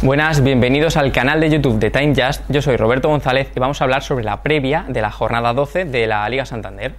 Buenas, bienvenidos al canal de YouTube de Time Just. Yo soy Roberto González y vamos a hablar sobre la previa de la jornada 12 de la Liga Santander.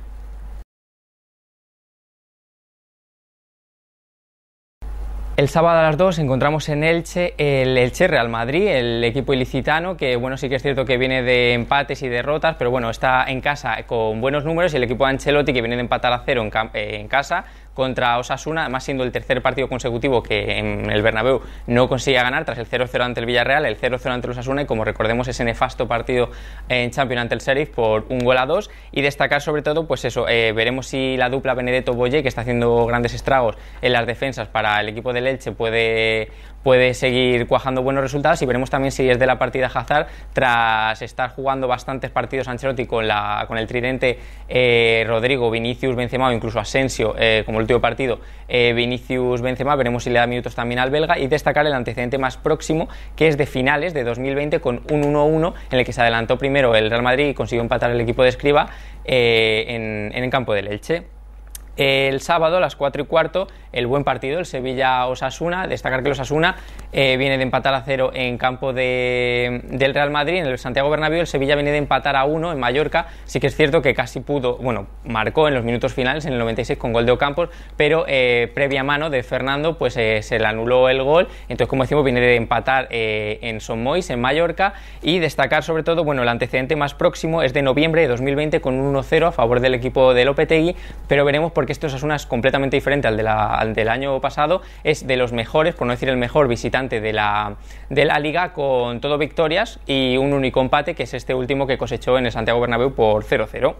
El sábado a las 2 encontramos en Elche el Elche Real Madrid, el equipo ilicitano, que bueno, sí que es cierto que viene de empates y derrotas, pero bueno, está en casa con buenos números y el equipo de Ancelotti, que viene de empatar a cero en eh, casa, contra Osasuna, además siendo el tercer partido consecutivo que en el Bernabéu no consigue ganar tras el 0-0 ante el Villarreal, el 0-0 ante el Osasuna y como recordemos ese nefasto partido en Champions ante el Sheriff por un gol a dos y destacar sobre todo pues eso, eh, veremos si la dupla Benedetto Boye que está haciendo grandes estragos en las defensas para el equipo del Elche puede puede seguir cuajando buenos resultados y veremos también si es de la partida Hazard, tras estar jugando bastantes partidos Ancelotti con, la, con el tridente eh, Rodrigo, Vinicius, Benzema o incluso Asensio, eh, como último partido, eh, Vinicius, Benzema, veremos si le da minutos también al belga y destacar el antecedente más próximo que es de finales de 2020 con un 1-1 en el que se adelantó primero el Real Madrid y consiguió empatar el equipo de Escriba en, en el campo del Elche. El sábado a las 4 y cuarto, el buen partido, el Sevilla-Osasuna. Destacar que el Osasuna eh, viene de empatar a cero en campo del Real Madrid, en el Santiago Bernabéu. El Sevilla viene de empatar a uno en Mallorca. Sí que es cierto que casi pudo, bueno, marcó en los minutos finales, en el 96 con gol de Ocampos, pero eh, previa mano de Fernando, pues eh, se le anuló el gol. Entonces, como decimos, viene de empatar en Son en Mallorca. Y destacar sobre todo, bueno, el antecedente más próximo es de noviembre de 2020 con un 1-0 a favor del equipo de Lopetegui, pero veremos por que este Osasuna es completamente diferente al, del año pasado, es de los mejores, por no decir el mejor visitante de la, liga, con todo victorias y un único empate, que es este último que cosechó en el Santiago Bernabéu por 0-0.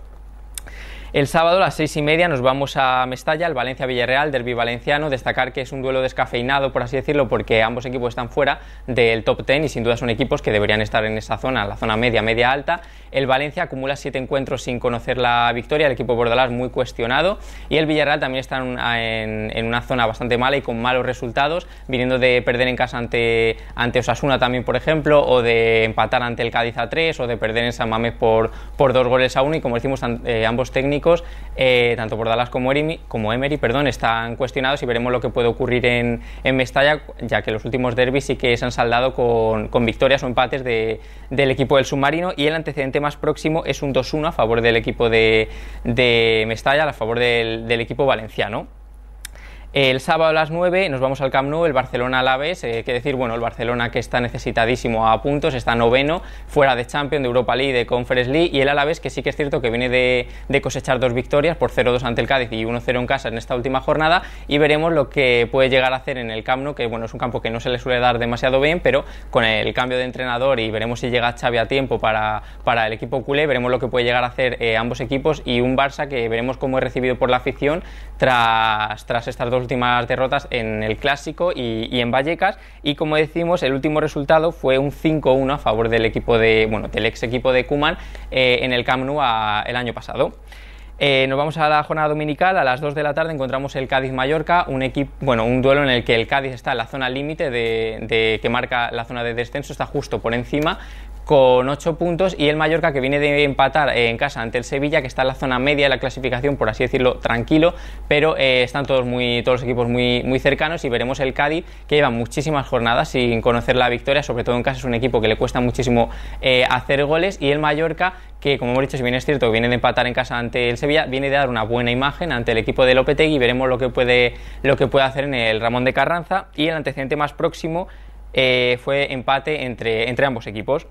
El sábado a las seis y media nos vamos a Mestalla, al Valencia Villarreal, derbi valenciano. Destacar que es un duelo descafeinado, por así decirlo, porque ambos equipos están fuera del top ten y sin duda son equipos que deberían estar en esa zona, la zona media, media alta. El Valencia acumula siete encuentros sin conocer la victoria, el equipo Bordalás muy cuestionado y el Villarreal también está ah, en una, zona bastante mala y con malos resultados, viniendo de perder en casa ante, ante Osasuna también, por ejemplo, o de empatar ante el Cádiz a 3 o de perder en San Mamés por, por dos goles a uno y como decimos eh, ambos técnicos, eh, tanto Bordalás como, como Emery, perdón, están cuestionados y veremos lo que puede ocurrir en, en Mestalla, ya que los últimos derbis sí que se han saldado con, con victorias o empates del equipo del submarino y el antecedente más próximo es un 2-1 a favor del equipo de, de Mestalla, a favor del equipo valenciano. El sábado a las 9 nos vamos al Camp Nou, el Barcelona Alaves, eh, que decir, bueno, el Barcelona que está necesitadísimo a puntos, está noveno, fuera de Champions, de Europa League, de Conference League, y el Alaves que sí que es cierto que viene de, cosechar dos victorias por 0-2 ante el Cádiz y 1-0 en casa en esta última jornada, y veremos lo que puede llegar a hacer en el Camp Nou, que bueno, es un campo que no se le suele dar demasiado bien, pero con el cambio de entrenador y veremos si llega Xavi a tiempo para, el equipo culé, veremos lo que puede llegar a hacer eh, ambos equipos y un Barça que veremos cómo es recibido por la afición tras, tras estas dos últimas derrotas en el Clásico y, en Vallecas. Y como decimos, el último resultado fue un 5-1 a favor del equipo de, bueno, del ex equipo de Cuman eh, en el Camp ah, el año pasado. Eh, nos vamos a la jornada dominical, a las 2 de la tarde encontramos el Cádiz-Mallorca, un, equipo, bueno, un duelo en el que el Cádiz está en la zona límite de, de, que marca la zona de descenso, está justo por encima, con 8 puntos y el Mallorca que viene de empatar en casa ante el Sevilla que está en la zona media de la clasificación por así decirlo tranquilo pero eh, están todos muy todos los equipos muy, muy cercanos y veremos el Cádiz que lleva muchísimas jornadas sin conocer la victoria sobre todo en casa es un equipo que le cuesta muchísimo eh, hacer goles y el Mallorca que como hemos dicho si bien es cierto que viene de empatar en casa ante el Sevilla viene de dar una buena imagen ante el equipo de Lopetegui y veremos lo que puede lo que puede hacer en el Ramón de Carranza y el antecedente más próximo eh, fue empate entre, entre ambos equipos.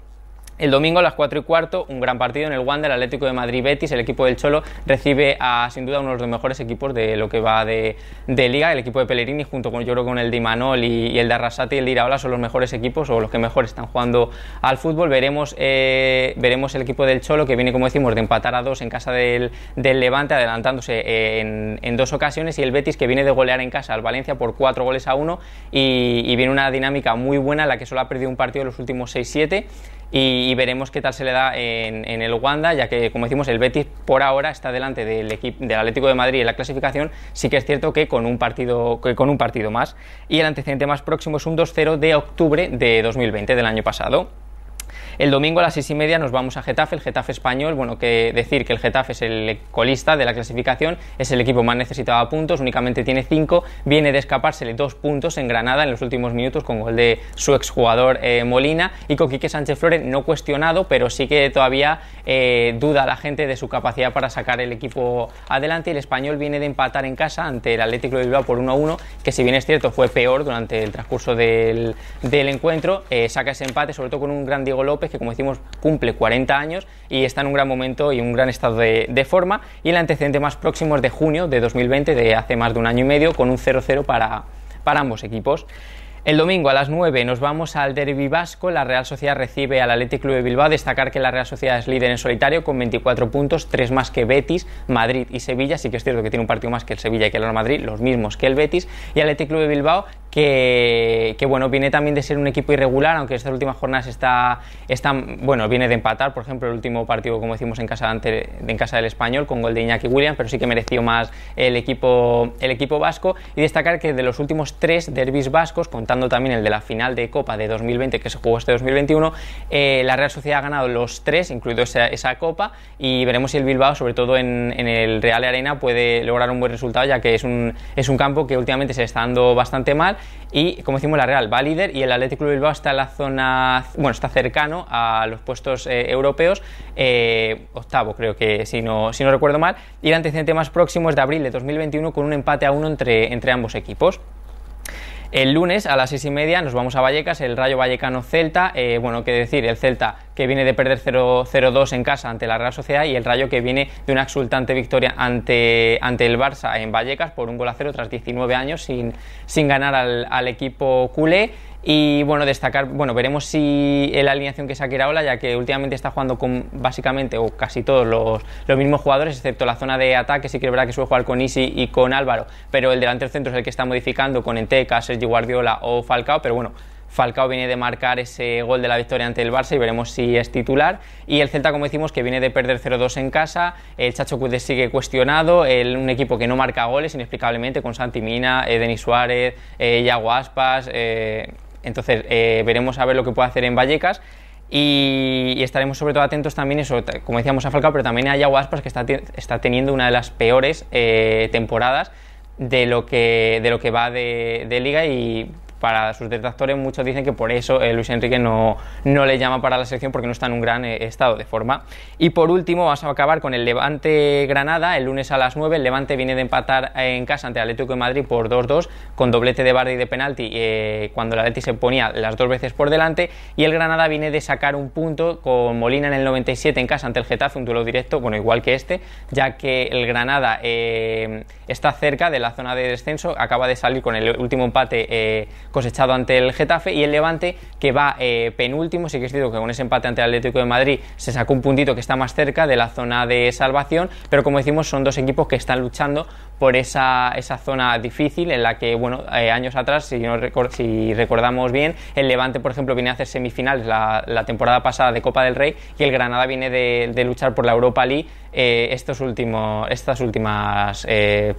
El domingo a las 4 y cuarto, un gran partido en el Wanda, el Atlético de Madrid Betis, el equipo del Cholo recibe a sin duda uno de los mejores equipos de lo que va de, liga, el equipo de Pellerini junto con yo creo con el de Manol y, el de Arrasati y el de Iraola son los mejores equipos o los que mejor están jugando al fútbol. Veremos, eh, veremos el equipo del Cholo que viene como decimos de empatar a dos en casa del, Levante adelantándose eh, en, dos ocasiones y el Betis que viene de golear en casa al Valencia por cuatro goles a uno y, y viene una dinámica muy buena en la que solo ha perdido un partido en los últimos 6-7 y, veremos qué tal se le da en, el Wanda, ya que, como decimos, el Betis por ahora está delante del, equipo, del Atlético de Madrid en la clasificación. Sí que es cierto que con un partido, con un partido más. Y el antecedente más próximo es un 2-0 de octubre de 2020, del año pasado. El domingo a las seis y media nos vamos a Getafe, el Getafe español. Bueno, que decir que el Getafe es el colista de la clasificación, es el equipo más necesitado a puntos, únicamente tiene cinco. Viene de escapársele dos puntos en Granada en los últimos minutos con gol de su exjugador eh, Molina y con Quique Sánchez Flores no cuestionado, pero sí que todavía eh, duda la gente de su capacidad para sacar el equipo adelante. y El español viene de empatar en casa ante el Atlético de Bilbao por 1-1, que si bien es cierto fue peor durante el transcurso del, encuentro, eh, saca ese empate sobre todo con un gran Diego López que como decimos cumple 40 años y está en un gran momento y un gran estado de, forma. Y el antecedente más próximo es de junio de 2020, de hace más de un año y medio, con un 0-0 para ambos equipos. El domingo a las 9 nos vamos al Derby Vasco. La Real Sociedad recibe al Athletic Club de Bilbao. Destacar que la Real Sociedad es líder en solitario con 24 puntos, 3 más que Betis, Madrid y Sevilla. Sí que es cierto que tiene un partido más que el Sevilla y que el Real Madrid, los mismos que el Betis. Y Athletic Club de Bilbao que, bueno, viene también de ser un equipo irregular, aunque estas últimas jornadas está, está, bueno, viene de empatar, por ejemplo, el último partido, como decimos, en casa, ante, en casa del Español, con gol de Iñaki Williams, pero sí que mereció más el equipo, el equipo vasco. Y destacar que de los últimos tres derbis vascos, contando también el de la final de Copa de 2020 que se jugó este 2021, eh, la Real Sociedad ha ganado los tres, incluido esa, Copa, y veremos si el Bilbao, sobre todo en, el Real Arena, puede lograr un buen resultado, ya que es un, es un campo que últimamente se está dando bastante mal. Y como decimos, la Real va líder y el Atlético de Bilbao está en la zona, bueno, está cercano a los puestos eh, europeos, eh, octavo creo que, si no, si no recuerdo mal, y el antecedente más próximo es de abril de 2021 con un empate a uno entre, entre ambos equipos. El lunes a las seis y media nos vamos a Vallecas, el Rayo Vallecano Celta. Eh, bueno, qué decir, el Celta que viene de perder 0-2 en casa ante la Real Sociedad y el Rayo que viene de una exultante victoria ante, el Barça en Vallecas por un gol a cero tras 19 años sin, ganar al, al equipo culé. Y bueno, destacar, bueno, veremos si la alineación que saque Ola, ya que últimamente está jugando con básicamente o casi todos los, mismos jugadores, excepto la zona de ataque, sí que es verdad que suele jugar con Isi y con Álvaro, pero el delante del centro es el que está modificando con Enteca, Sergi Guardiola o Falcao, pero bueno, Falcao viene de marcar ese gol de la victoria ante el Barça y veremos si es titular. Y el Celta, como decimos, que viene de perder 0-2 en casa. El Chacho Cudes sigue cuestionado. un equipo que no marca goles, inexplicablemente, con Santi Mina, eh, Denis Suárez, eh, Aspas. Eh, entonces, eh, veremos a ver lo que puede hacer en Vallecas. Y, estaremos sobre todo atentos también, eso, como decíamos a Falcao, pero también hay Aguaspas que está, está teniendo una de las peores eh, temporadas de lo que, de lo que va de, de liga y para sus detractores muchos dicen que por eso eh, Luis Enrique no, no le llama para la selección porque no está en un gran eh, estado de forma. Y por último vamos a acabar con el Levante Granada el lunes a las 9. El Levante viene de empatar en casa ante el Atlético de Madrid por 2-2 con doblete de y de penalti eh, cuando el Atlético se ponía las dos veces por delante y el Granada viene de sacar un punto con Molina en el 97 en casa ante el Getafe, un duelo directo, bueno, igual que este, ya que el Granada está cerca de la zona de descenso, acaba de salir con el último empate cosechado ante el Getafe y el Levante que va eh, penúltimo, sí que es cierto que con ese empate ante el Atlético de Madrid se sacó un puntito que está más cerca de la zona de salvación, pero como decimos son dos equipos que están luchando por esa, zona difícil en la que, bueno, eh, años atrás, si, no si recordamos bien, el Levante, por ejemplo, viene a hacer semifinales la, temporada pasada de Copa del Rey y el Granada viene de, luchar por la Europa League eh, estos estas últimas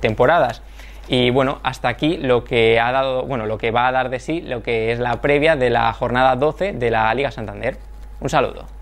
temporadas. Y bueno, hasta aquí lo que ha dado, bueno, lo que va a dar de sí lo que es la previa de la jornada 12 de la Liga Santander. Un saludo.